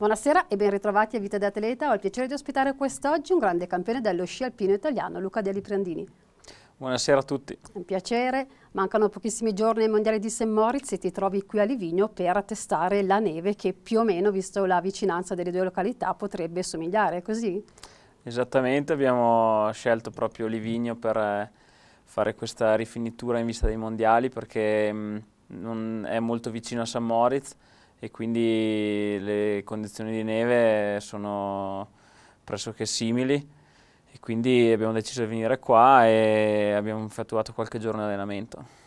Buonasera e ben ritrovati a Vita da Atleta. Ho il piacere di ospitare quest'oggi un grande campione dello sci alpino italiano, Luca Deli Prandini. Buonasera a tutti. Un piacere. Mancano pochissimi giorni ai mondiali di St. Moritz e ti trovi qui a Livigno per attestare la neve che più o meno, visto la vicinanza delle due località, potrebbe somigliare, è così? Esattamente, abbiamo scelto proprio Livigno per eh, fare questa rifinitura in vista dei mondiali perché mm, non è molto vicino a St. Moritz e quindi le condizioni di neve sono pressoché simili e quindi abbiamo deciso di venire qua e abbiamo effettuato qualche giorno di allenamento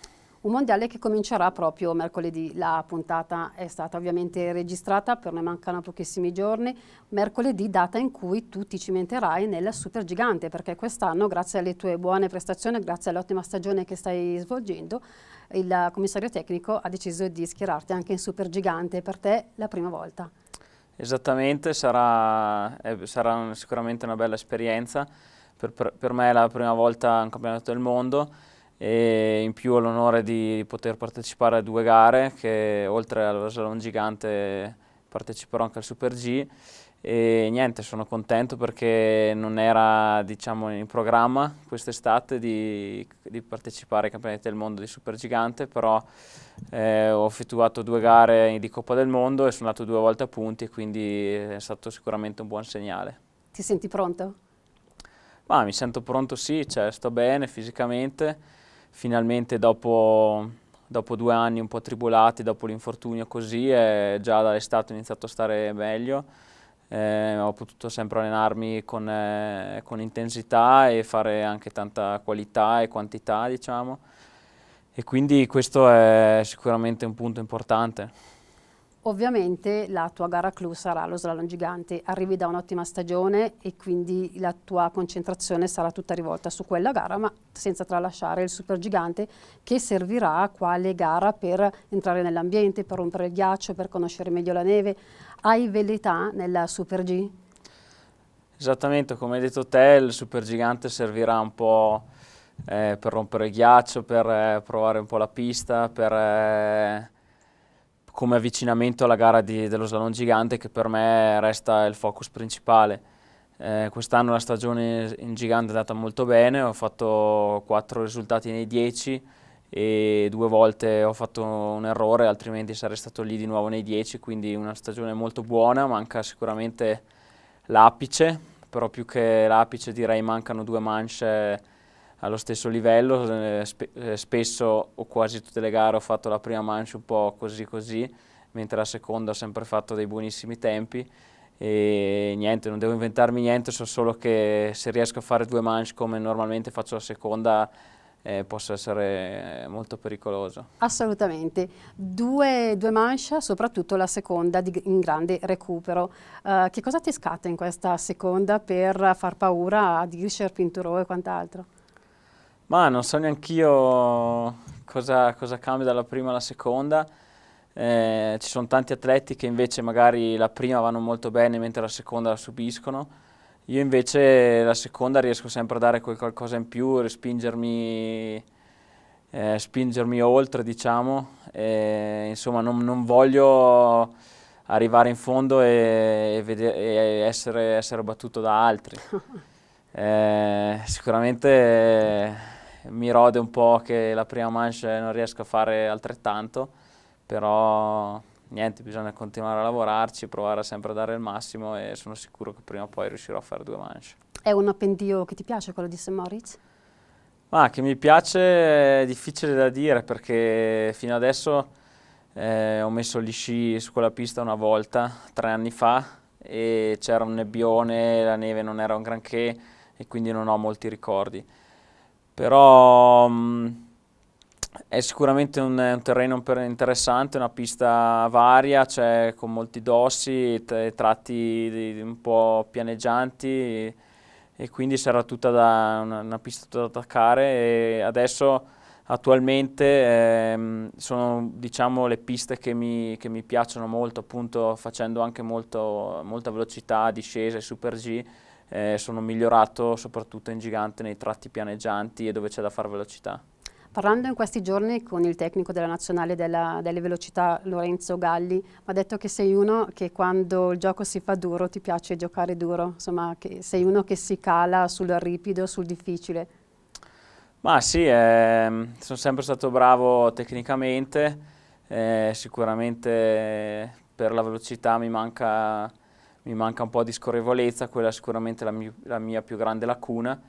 un mondiale che comincerà proprio mercoledì. La puntata è stata ovviamente registrata, per noi mancano pochissimi giorni, mercoledì data in cui tu ti cimenterai nella super gigante, perché quest'anno grazie alle tue buone prestazioni, grazie all'ottima stagione che stai svolgendo, il commissario tecnico ha deciso di schierarti anche in super gigante per te la prima volta. Esattamente, sarà, sarà sicuramente una bella esperienza, per, per me è la prima volta in un campionato del mondo, e in più ho l'onore di poter partecipare a due gare che oltre al Vasalon Gigante parteciperò anche al Super G e niente sono contento perché non era diciamo, in programma quest'estate di, di, partecipare ai campionati del mondo di Super Gigante però eh, ho effettuato due gare di Coppa del Mondo e sono andato due volte a punti quindi è stato sicuramente un buon segnale. Ti senti pronto? Ma, mi sento pronto sì, cioè, sto bene fisicamente finalmente dopo, dopo, due anni un po' tribolati, dopo l'infortunio così, è già dall'estate ho iniziato a stare meglio, eh, ho potuto sempre allenarmi con, eh, con, intensità e fare anche tanta qualità e quantità diciamo e quindi questo è sicuramente un punto importante. Ovviamente la tua gara clou sarà lo slalom gigante, arrivi da un'ottima stagione e quindi la tua concentrazione sarà tutta rivolta su quella gara, ma senza tralasciare il super gigante che servirà quale gara per entrare nell'ambiente, per rompere il ghiaccio, per conoscere meglio la neve. Hai velità nella super G? Esattamente, come hai detto te, il super gigante servirà un po' eh, per rompere il ghiaccio, per eh, provare un po' la pista, per... Eh, come avvicinamento alla gara di, dello slalom gigante che per me resta il focus principale. Eh, Quest'anno la stagione in gigante è andata molto bene, ho fatto 4 risultati nei 10 e due volte ho fatto un errore, altrimenti sarei stato lì di nuovo nei 10, quindi una stagione molto buona, manca sicuramente l'apice, però più che l'apice direi mancano due manche allo stesso livello, eh, eh, spesso o quasi tutte le gare ho fatto la prima mancia un po' così così, mentre la seconda ho sempre fatto dei buonissimi tempi e niente, non devo inventarmi niente, so solo che se riesco a fare due manche come normalmente faccio la seconda eh, possa essere eh, molto pericoloso. Assolutamente, due, due manche, soprattutto la seconda di, in grande recupero. Uh, che cosa ti scatta in questa seconda per far paura a Dirscher, Pinturò e quant'altro? Ma non so neanch'io cosa, cosa cambia dalla prima alla seconda. Eh, ci sono tanti atleti che invece magari la prima vanno molto bene mentre la seconda la subiscono. Io invece la seconda riesco sempre a dare qualcosa in più, respingermi, eh, spingermi oltre, diciamo. E, eh, insomma, non, non, voglio arrivare in fondo e, e, vedere, e essere, essere, battuto da altri. Eh, sicuramente mi rode un po' che la prima manche non riesco a fare altrettanto, però niente, bisogna continuare a lavorarci, provare sempre a dare il massimo e sono sicuro che prima o poi riuscirò a fare due manche. È un appendio che ti piace quello di St. Moritz? Ma che mi piace è difficile da dire perché fino adesso eh, ho messo gli sci su quella pista una volta, tre anni fa, e c'era un nebbione, la neve non era un granché e quindi non ho molti ricordi però mh, mm, è sicuramente un, un, terreno interessante, una pista varia, cioè con molti dossi, tratti di, di un po' pianeggianti e, e quindi sarà tutta da, una, una, pista tutta da attaccare e adesso attualmente ehm, sono diciamo, le piste che mi, che mi, piacciono molto appunto facendo anche molto, molta velocità, discesa e super G eh, sono migliorato soprattutto in gigante nei tratti pianeggianti e dove c'è da fare velocità. Parlando in questi giorni con il tecnico della nazionale della, delle velocità Lorenzo Galli, mi ha detto che sei uno che quando il gioco si fa duro ti piace giocare duro, insomma sei uno che si cala sul ripido, sul difficile. Ma sì, eh, sono sempre stato bravo tecnicamente, eh, sicuramente per la velocità mi manca mi manca un po' di scorrevolezza, quella è sicuramente la, mi la mia più grande lacuna.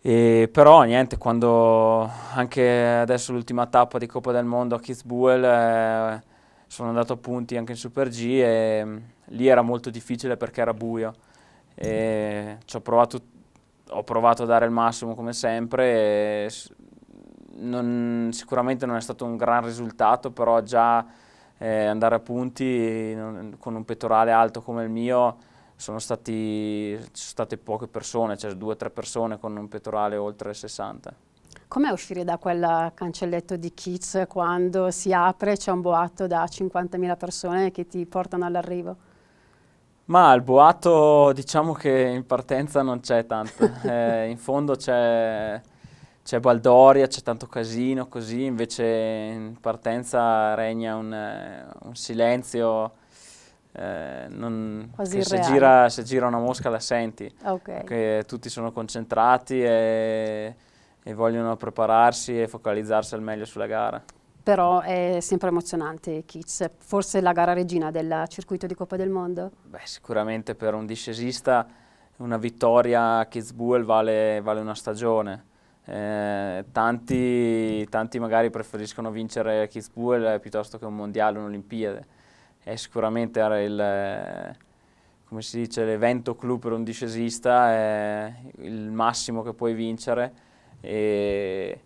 E però niente, quando anche adesso l'ultima tappa di Coppa del Mondo a Kitzbühel eh, sono andato a punti anche in Super G e mh, mm, lì era molto difficile perché era buio. E ho provato, ho provato a dare il massimo come sempre non, sicuramente non è stato un gran risultato, però già eh, andare a punti non, con un pettorale alto come il mio sono, stati, sono state poche persone, cioè due o tre persone con un pettorale oltre 60. Com'è uscire da quel cancelletto di Kids quando si apre e c'è un boato da 50.000 persone che ti portano all'arrivo? Ma il boato diciamo che in partenza non c'è tanto, eh, in fondo c'è c'è Baldoria, c'è tanto casino, così, invece in partenza regna un, eh, un silenzio, eh, non, se, gira, se, gira, una mosca la senti, okay. tutti sono concentrati e, e vogliono prepararsi e focalizzarsi al meglio sulla gara però è sempre emozionante Kitsch, forse la gara regina del circuito di Coppa del Mondo? Beh, sicuramente per un discesista una vittoria a Kitzbühel vale, vale una stagione, eh, tanti, tanti, magari preferiscono vincere Kitzbühel eh, piuttosto che un mondiale, un'Olimpiade. È sicuramente il, eh, come si dice, l'evento clou per un discesista, è il massimo che puoi vincere. E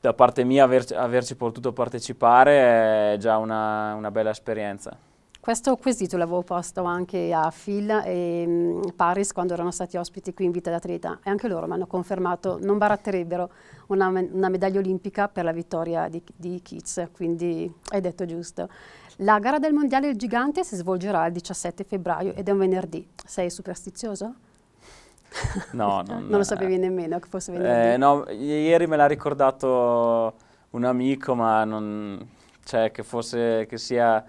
da parte mia aver, averci potuto partecipare è già una, una bella esperienza. Questo quesito l'avevo posto anche a Phil e mh, mm, Paris quando erano stati ospiti qui in Vita d'Atleta e anche loro mi hanno confermato non baratterebbero una, una, medaglia olimpica per la vittoria di, di Kitz, quindi hai detto giusto. La gara del Mondiale del Gigante si svolgerà il 17 febbraio ed è un venerdì. Sei superstizioso? No, non, non lo sapevi eh, nemmeno che fosse venerdì. Eh, no, ieri me l'ha ricordato un amico, ma non, cioè, che fosse, che sia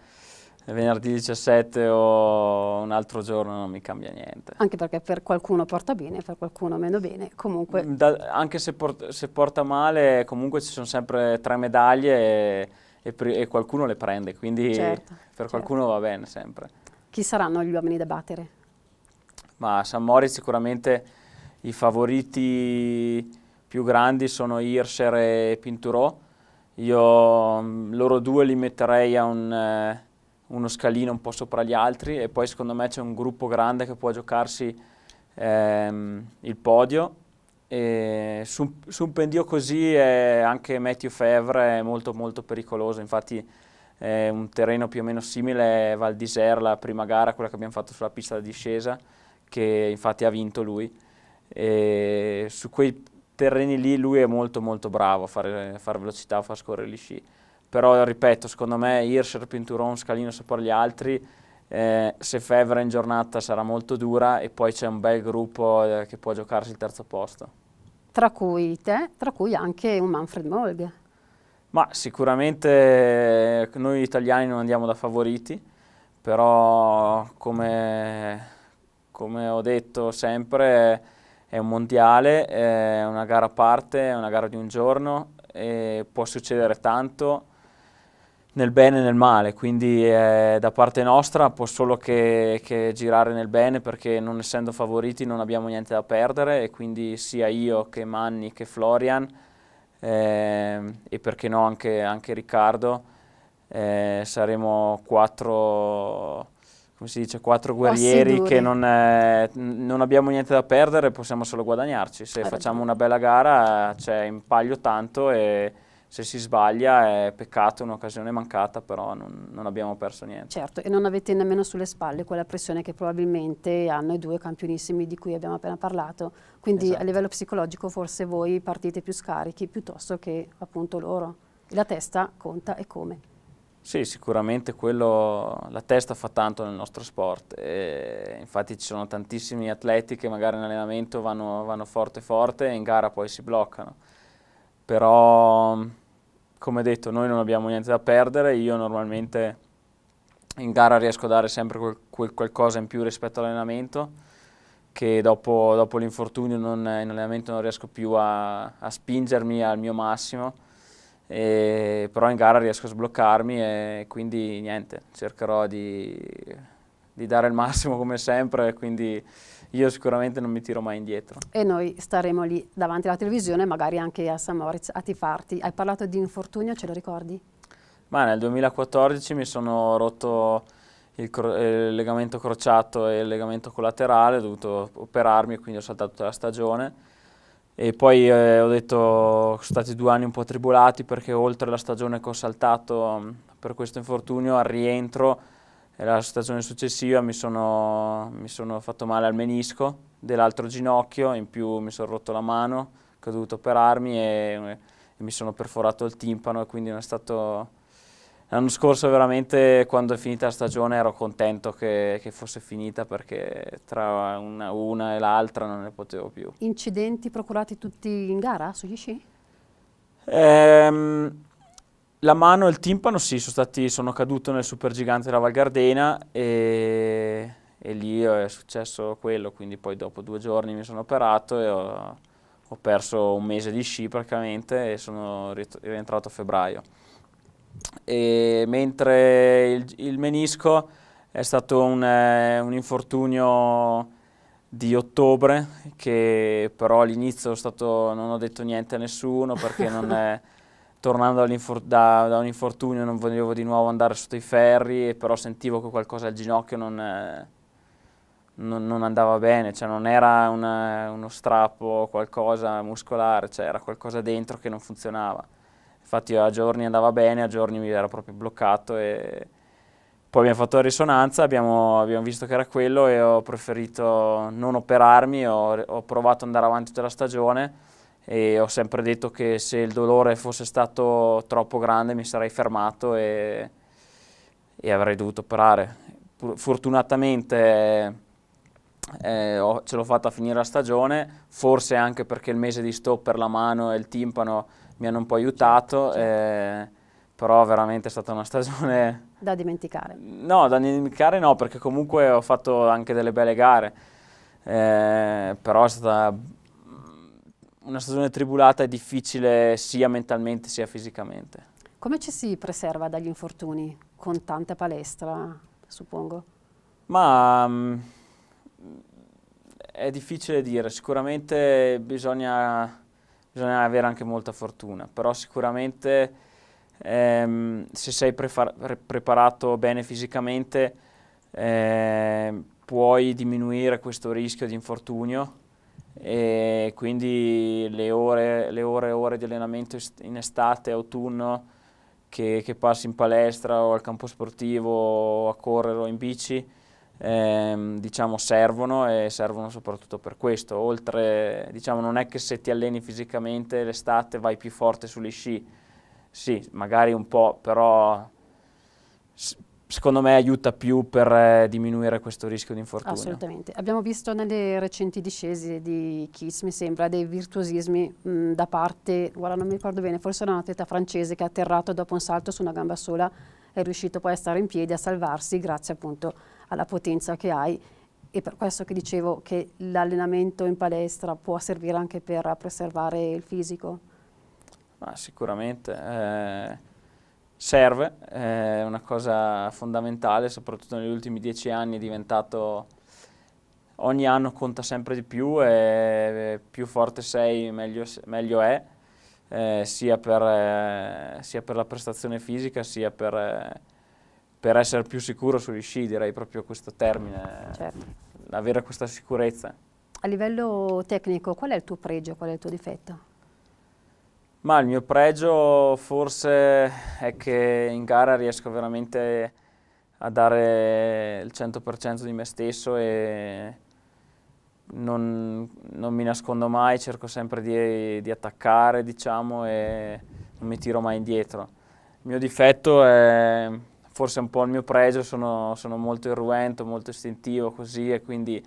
venerdì 17 o un altro giorno non mi cambia niente. Anche perché per qualcuno porta bene, per qualcuno meno bene, comunque... Mm, da, anche se, port se, porta male, comunque ci sono sempre tre medaglie e, e, e qualcuno le prende, quindi certo, per certo. qualcuno va bene sempre. Chi saranno gli uomini da battere? Ma San Mori sicuramente i favoriti più grandi sono Hirscher e Pinturò. Io mm, loro due li metterei a un... Eh, uno scalino un po' sopra gli altri e poi secondo me c'è un gruppo grande che può giocarsi ehm, il podio. E su, su, un pendio così anche Matthew Fevre è molto molto pericoloso, infatti è un terreno più o meno simile Val d'Isère, la prima gara, quella che abbiamo fatto sulla pista di discesa, che infatti ha vinto lui. E su quei terreni lì lui è molto molto bravo a fare, a fare velocità, a far scorrere gli sci però ripeto, secondo me Hirscher, Pinturon, Scalino sopra gli altri, eh, se Fevre in giornata sarà molto dura e poi c'è un bel gruppo eh, che può giocarsi il terzo posto. Tra cui te, tra cui anche un Manfred Molge. Ma sicuramente eh, noi italiani non andiamo da favoriti, però come, come ho detto sempre è un mondiale, è una gara a parte, è una gara di un giorno, può succedere tanto nel bene e nel male, quindi eh, da parte nostra può solo che, che, girare nel bene perché non essendo favoriti non abbiamo niente da perdere e quindi sia io che Manni che Florian eh, e perché no anche, anche Riccardo eh, saremo quattro, dice, quattro guerrieri che non, eh, non, abbiamo niente da perdere, possiamo solo guadagnarci, se facciamo una bella gara c'è in palio tanto e se si sbaglia è peccato, un'occasione mancata, però non, non, abbiamo perso niente. Certo, e non avete nemmeno sulle spalle quella pressione che probabilmente hanno i due campionissimi di cui abbiamo appena parlato, quindi esatto. a livello psicologico forse voi partite più scarichi piuttosto che appunto loro. La testa conta e come? Sì, sicuramente quello, la testa fa tanto nel nostro sport, e infatti ci sono tantissimi atleti che magari in allenamento vanno, vanno forte forte e in gara poi si bloccano, però come detto noi non abbiamo niente da perdere, io normalmente in gara riesco a dare sempre quel, quel qualcosa in più rispetto all'allenamento che dopo, dopo l'infortunio in allenamento non riesco più a, a spingermi al mio massimo e, però in gara riesco a sbloccarmi e quindi niente, cercherò di di dare il massimo come sempre, quindi io sicuramente non mi tiro mai indietro. E noi staremo lì davanti alla televisione, magari anche a San Moritz, a tifarti. Hai parlato di infortunio, ce lo ricordi? Ma nel 2014 mi sono rotto il, cro il legamento crociato e il legamento collaterale, ho dovuto operarmi, quindi ho saltato tutta la stagione. E poi eh, ho detto, sono stati due anni un po' tribolati perché oltre la stagione che ho saltato per questo infortunio, al rientro la stagione successiva mi sono, mi sono fatto male al menisco dell'altro ginocchio, in più mi sono rotto la mano che ho dovuto operarmi e, e mi sono perforato il timpano e quindi non è stato... L'anno scorso veramente quando è finita la stagione ero contento che, che fosse finita perché tra una, una e l'altra non ne potevo più. Incidenti procurati tutti in gara sugli sci? Ehm, la mano e il timpano sì, sono, stati, sono caduto nel supergigante della Val Gardena e, e, lì è successo quello, quindi poi dopo due giorni mi sono operato e ho, ho perso un mese di sci praticamente e sono rientrato a febbraio. E mentre il, il, menisco è stato un, eh, un infortunio di ottobre che però all'inizio non ho detto niente a nessuno perché non è... tornando da, da, un infortunio non volevo di nuovo andare sotto i ferri, però sentivo che qualcosa al ginocchio non, eh, non, non andava bene, cioè non era una, uno strappo, qualcosa muscolare, cioè era qualcosa dentro che non funzionava. Infatti a giorni andava bene, a giorni mi era proprio bloccato e poi abbiamo fatto la risonanza, abbiamo, abbiamo visto che era quello e ho preferito non operarmi, ho, ho provato ad andare avanti tutta la stagione e ho sempre detto che se il dolore fosse stato troppo grande mi sarei fermato e, e avrei dovuto operare. Fortunatamente eh, eh, ho, ce l'ho fatta a finire la stagione, forse anche perché il mese di stop per la mano e il timpano mi hanno un po' aiutato, certo. eh, però veramente è stata una stagione... Da dimenticare. No, da dimenticare no, perché comunque ho fatto anche delle belle gare, eh, però è stata una stagione tribulata è difficile sia mentalmente sia fisicamente. Come ci si preserva dagli infortuni? Con tanta palestra, suppongo? Ma um, è difficile dire, sicuramente bisogna, bisogna, avere anche molta fortuna, però sicuramente ehm, se sei pre preparato bene fisicamente eh, puoi diminuire questo rischio di infortunio e quindi le ore e ore, ore, di allenamento in estate, autunno, che, che, passi in palestra o al campo sportivo o a correre o in bici, ehm, diciamo servono e servono soprattutto per questo. Oltre, diciamo, non è che se ti alleni fisicamente l'estate vai più forte sugli sci, sì, magari un po', però secondo me aiuta più per eh, diminuire questo rischio di infortunio. Assolutamente. Abbiamo visto nelle recenti discese di Kiss, mi sembra, dei virtuosismi mh, mm, da parte, guarda non mi ricordo bene, forse era un atleta francese che ha atterrato dopo un salto su una gamba sola, è riuscito poi a stare in piedi, a salvarsi grazie appunto alla potenza che hai e per questo che dicevo che l'allenamento in palestra può servire anche per preservare il fisico? Ah, sicuramente. Eh serve, è una cosa fondamentale, soprattutto negli ultimi dieci anni è diventato ogni anno conta sempre di più e più forte sei meglio, meglio è, eh, sia, per, eh, sia, per, la prestazione fisica sia per, eh, per, essere più sicuro sugli sci, direi proprio questo termine, certo. avere questa sicurezza. A livello tecnico qual è il tuo pregio, qual è il tuo difetto? Ma il mio pregio forse è che in gara riesco veramente a dare il 100% di me stesso e non, non, mi nascondo mai, cerco sempre di, di, attaccare diciamo e non mi tiro mai indietro. Il mio difetto è forse un po' il mio pregio, sono, sono molto irruento, molto istintivo così e quindi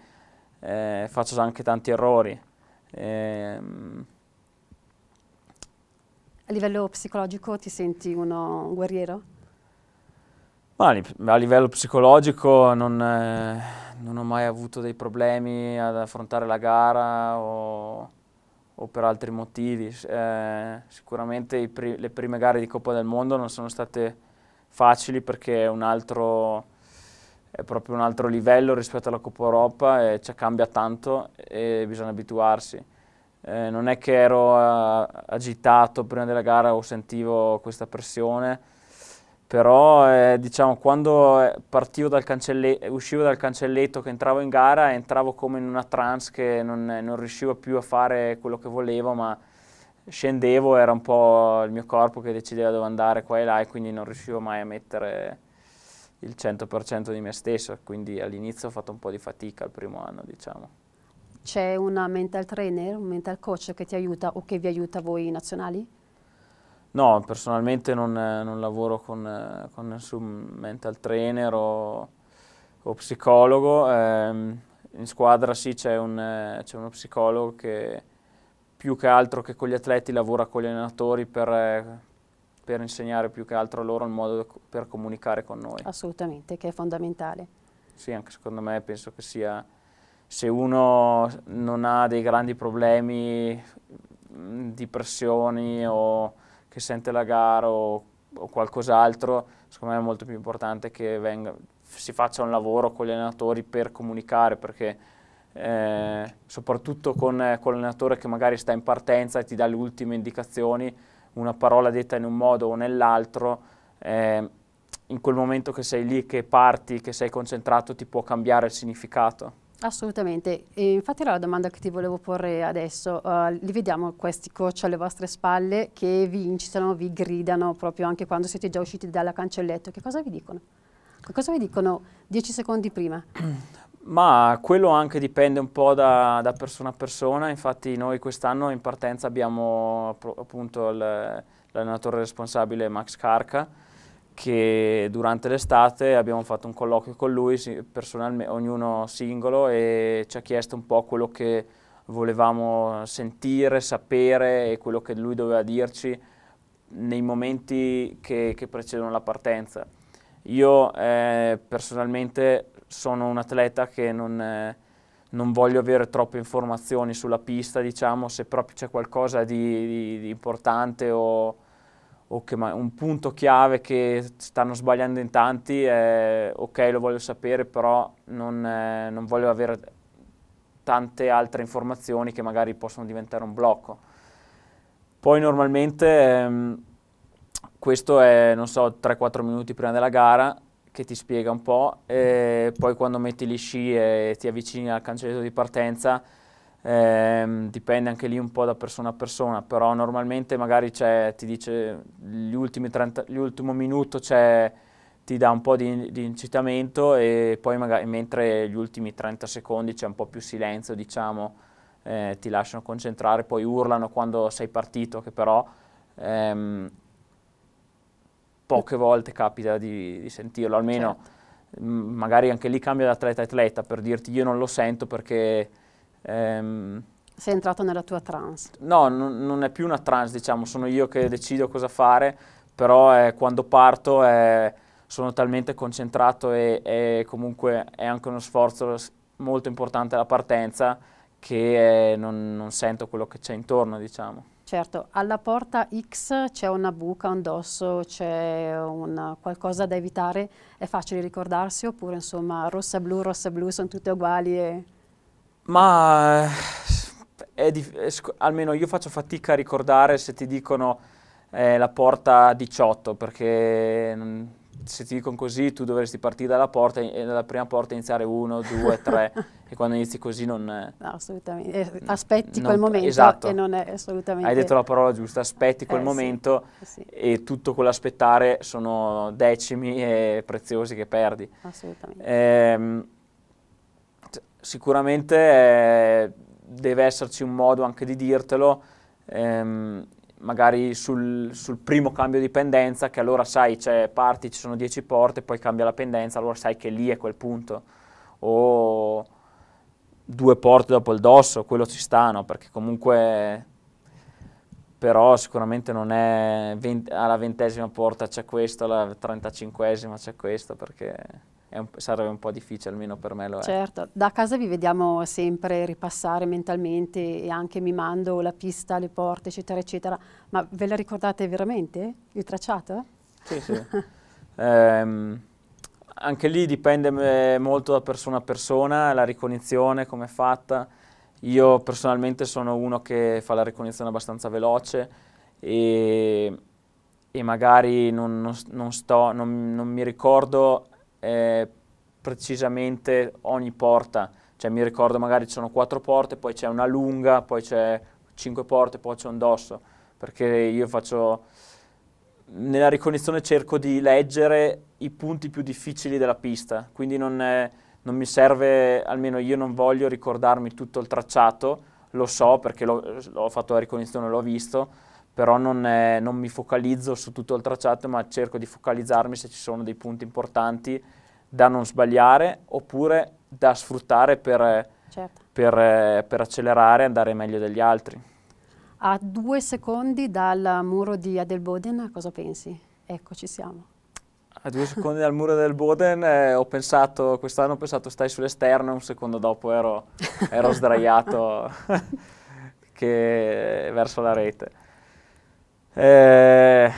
eh, faccio anche tanti errori. E, ehm, a livello psicologico ti senti uno, un guerriero? Ma a livello psicologico non, eh, non, ho mai avuto dei problemi ad affrontare la gara o, o per altri motivi. Eh, sicuramente pri le prime gare di Coppa del Mondo non sono state facili perché è, un altro, è proprio un altro livello rispetto alla Coppa Europa e ci cambia tanto e bisogna abituarsi eh, non è che ero eh, agitato prima della gara o sentivo questa pressione, però eh, diciamo quando eh, partivo dal uscivo dal cancelletto che entravo in gara, entravo come in una trance che non, eh, non riuscivo più a fare quello che volevo, ma scendevo, era un po' il mio corpo che decideva dove andare qua e là e quindi non riuscivo mai a mettere il 100% di me stesso, quindi all'inizio ho fatto un po' di fatica il primo anno, diciamo c'è una mental trainer, un mental coach che ti aiuta o che vi aiuta voi nazionali? No, personalmente non, eh, non lavoro con, eh, con, nessun mental trainer o, o psicologo. Eh, in squadra sì c'è un, eh, uno psicologo che più che altro che con gli atleti lavora con gli allenatori per, per insegnare più che altro a loro il modo per comunicare con noi. Assolutamente, che è fondamentale. Sì, anche secondo me penso che sia se uno non ha dei grandi problemi mm, di pressioni o che sente la gara o, o qualcos'altro, secondo me è molto più importante che venga, si faccia un lavoro con gli allenatori per comunicare, perché eh, soprattutto con, eh, con l'allenatore che magari sta in partenza e ti dà le ultime indicazioni, una parola detta in un modo o nell'altro, eh, in quel momento che sei lì, che parti, che sei concentrato, ti può cambiare il significato. Assolutamente, e infatti era la domanda che ti volevo porre adesso, uh, li vediamo questi coach alle vostre spalle che vi incitano, vi gridano proprio anche quando siete già usciti dalla cancelletto, che cosa vi dicono? Che cosa vi dicono dieci secondi prima? Ma quello anche dipende un po' da, da persona a persona, infatti noi quest'anno in partenza abbiamo appunto l'allenatore responsabile Max Carca, che durante l'estate abbiamo fatto un colloquio con lui, ognuno singolo, e ci ha chiesto un po' quello che volevamo sentire, sapere e quello che lui doveva dirci nei momenti che, che precedono la partenza. Io eh, personalmente sono un atleta che non, eh, non, voglio avere troppe informazioni sulla pista, diciamo, se proprio c'è qualcosa di, di, di importante o ok, ma un punto chiave che stanno sbagliando in tanti è ok, lo voglio sapere, però non, eh, non voglio avere tante altre informazioni che magari possono diventare un blocco. Poi normalmente ehm, questo è, non so, 3-4 minuti prima della gara che ti spiega un po', e poi quando metti gli sci e ti avvicini al cancelletto di partenza eh, dipende anche lì un po' da persona a persona, però normalmente magari ti dice gli ultimi 30, l'ultimo minuto ti dà un po' di, di, incitamento e poi magari mentre gli ultimi 30 secondi c'è un po' più silenzio, diciamo, eh, ti lasciano concentrare, poi urlano quando sei partito, che però ehm, poche volte capita di, di sentirlo, almeno certo. mh, magari anche lì cambia da atleta a atleta per dirti io non lo sento perché Ehm, sei entrato nella tua trans? No, non è più una trans, diciamo, sono io che decido cosa fare, però eh, quando parto eh, sono talmente concentrato e, e, comunque è anche uno sforzo molto importante la partenza che eh, non, non, sento quello che c'è intorno, diciamo. Certo, alla porta X c'è una buca, un dosso, c'è qualcosa da evitare, è facile ricordarsi oppure insomma rossa-blu, rossa-blu sono tutte uguali e... Ma eh, è è almeno io faccio fatica a ricordare se ti dicono eh, la porta 18, perché mm, se ti dicono così tu dovresti partire dalla, porta, dalla prima porta iniziare 1, 2, 3 e quando inizi così non... È, no, assolutamente, eh, mm, aspetti non, quel momento esatto. e non è assolutamente... Hai detto la parola giusta, aspetti quel eh, momento sì, sì. e tutto quell'aspettare sono decimi e preziosi che perdi. Assolutamente. Eh, sicuramente eh, deve esserci un modo anche di dirtelo, ehm, magari sul, sul, primo cambio di pendenza, che allora sai, cioè, parti, ci sono 10 porte, poi cambia la pendenza, allora sai che lì è quel punto. O due porte dopo il dosso, quello ci stanno, perché comunque però sicuramente non è 20, alla ventesima porta c'è questo, alla trentacinquesima c'è questo, perché un, sarebbe un po' difficile, almeno per me lo è. Certo, da casa vi vediamo sempre ripassare mentalmente e anche mi mando la pista, le porte, eccetera, eccetera, ma ve la ricordate veramente il tracciato? Sì, sì. ehm, anche lì dipende eh, molto da persona a persona, la ricognizione, come è fatta. Io personalmente sono uno che fa la ricognizione abbastanza veloce e, e magari non, non, non, sto, non mi ricordo eh, precisamente ogni porta, cioè mi ricordo magari ci sono quattro porte, poi c'è una lunga, poi c'è cinque porte, poi c'è un dosso, perché io faccio, nella ricognizione cerco di leggere i punti più difficili della pista, quindi non, è, non mi serve, almeno io non voglio ricordarmi tutto il tracciato, lo so perché l'ho fatto la ricognizione, l'ho visto, però non, è, non, mi focalizzo su tutto il tracciato, ma cerco di focalizzarmi se ci sono dei punti importanti da non sbagliare oppure da sfruttare per, certo. per, per accelerare e andare meglio degli altri. A due secondi dal muro di Adelboden, cosa pensi? Ecco, ci siamo. A due secondi dal muro del Boden eh, ho pensato, quest'anno ho pensato stai sull'esterno e un secondo dopo ero, ero sdraiato che, verso la rete. Eh,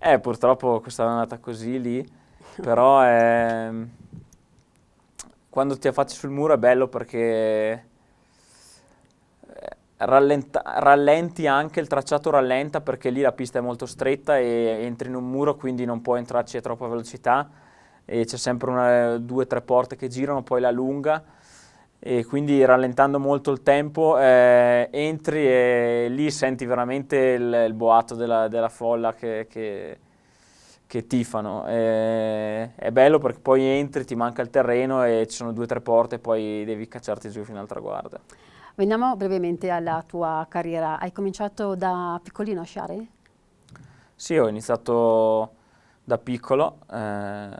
eh, purtroppo questa è andata così lì, però è, ehm, quando ti affacci sul muro è bello perché eh, rallenta, rallenti anche, il tracciato rallenta perché lì la pista è molto stretta e entri in un muro quindi non puoi entrarci a troppa velocità e c'è sempre una, due o tre porte che girano, poi la lunga e quindi rallentando molto il tempo eh, entri e lì senti veramente il, il boato della, della, folla che, che, che tifano. Eh, è bello perché poi entri, ti manca il terreno e ci sono due o tre porte e poi devi cacciarti giù fino al traguardo. Veniamo brevemente alla tua carriera. Hai cominciato da piccolino a sciare? Sì, ho iniziato da piccolo. Eh,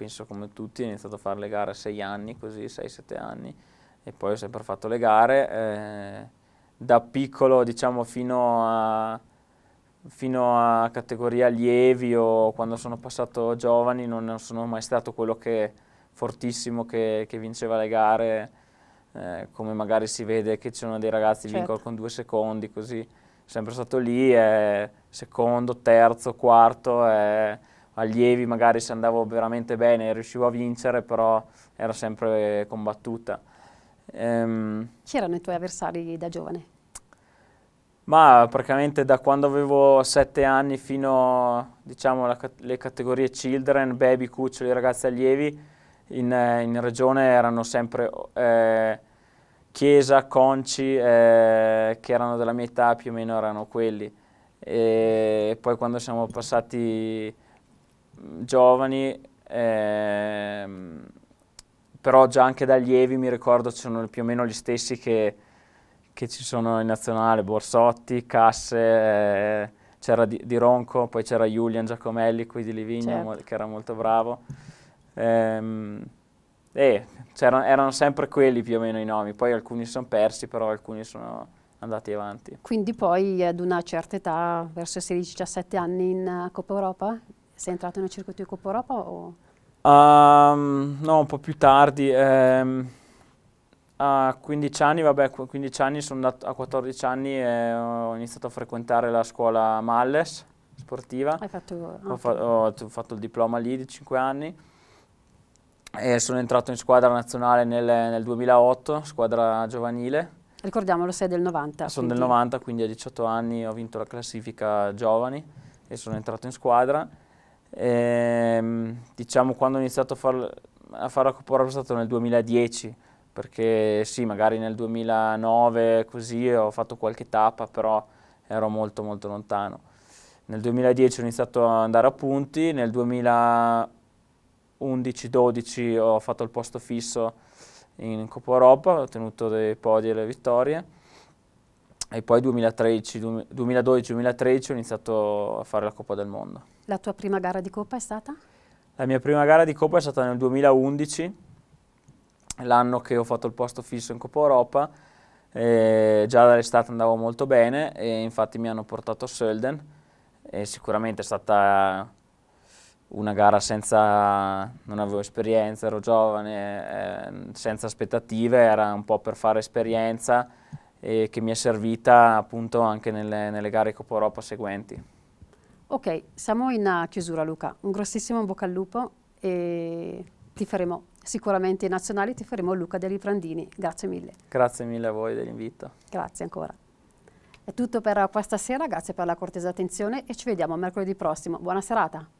penso come tutti, ho iniziato a fare le gare a 6 anni, così 6-7 anni, e poi ho sempre fatto le gare. Eh, da piccolo, diciamo, fino a, fino a categoria allievi o quando sono passato giovani non sono mai stato quello che fortissimo che, che vinceva le gare, eh, come magari si vede che ci sono dei ragazzi certo. vincono con due secondi, così. Sempre stato lì, eh, secondo, terzo, quarto. Eh, allievi magari se andavo veramente bene riuscivo a vincere, però era sempre combattuta. Ehm, Chi erano i tuoi avversari da giovane? Ma praticamente da quando avevo sette anni fino diciamo, alle categorie children, baby, cuccioli, ragazzi allievi, in, in regione erano sempre eh, Chiesa, Conci, eh, che erano della mia età più o meno erano quelli. E poi quando siamo passati giovani, ehm, però già anche da allievi mi ricordo ci sono più o meno gli stessi che, che ci sono in nazionale, Borsotti, Casse, eh, c'era di, di, Ronco, poi c'era Julian Giacomelli qui di Livigno certo. che era molto bravo. Ehm, eh, erano sempre quelli più o meno i nomi, poi alcuni sono persi, però alcuni sono andati avanti. Quindi poi ad una certa età, verso i 16-17 anni in eh, Coppa Europa, sei entrato nel circuito di Coppa Europa o... Um, no, un po' più tardi. Ehm, a 15 anni, vabbè, 15 anni sono andato, a 14 anni eh, ho iniziato a frequentare la scuola Malles sportiva. Hai fatto... Ho, fa ho, fatto il diploma lì di 5 anni e sono entrato in squadra nazionale nel, nel 2008, squadra giovanile. Ricordiamolo, sei del 90. Sono quindi. del 90, quindi a 18 anni ho vinto la classifica giovani e sono entrato in squadra e, ehm, diciamo quando ho iniziato a, far, a fare Europa è stato nel 2010, perché sì, magari nel 2009 così ho fatto qualche tappa, però ero molto molto lontano. Nel 2010 ho iniziato ad andare a punti, nel 2011-12 ho fatto il posto fisso in Coppa Europa, ho ottenuto dei podi e le vittorie. E poi 2012-2013 ho iniziato a fare la Coppa del Mondo. La tua prima gara di Coppa è stata? La mia prima gara di Coppa è stata nel 2011, l'anno che ho fatto il posto fisso in Coppa Europa. E già dall'estate andavo molto bene e infatti mi hanno portato a Sölden. E sicuramente è stata una gara senza... non avevo esperienza, ero giovane, eh, senza aspettative, era un po' per fare esperienza e che mi è servita appunto anche nelle, nelle gare Coppa Europa seguenti. Ok, siamo in eh, chiusura Luca, un grossissimo bocca al lupo e ti faremo sicuramente i nazionali, ti faremo Luca degli Prandini, grazie mille. Grazie mille a voi dell'invito. Grazie ancora. È tutto per questa sera, grazie per la cortesa attenzione e ci vediamo mercoledì prossimo. Buona serata.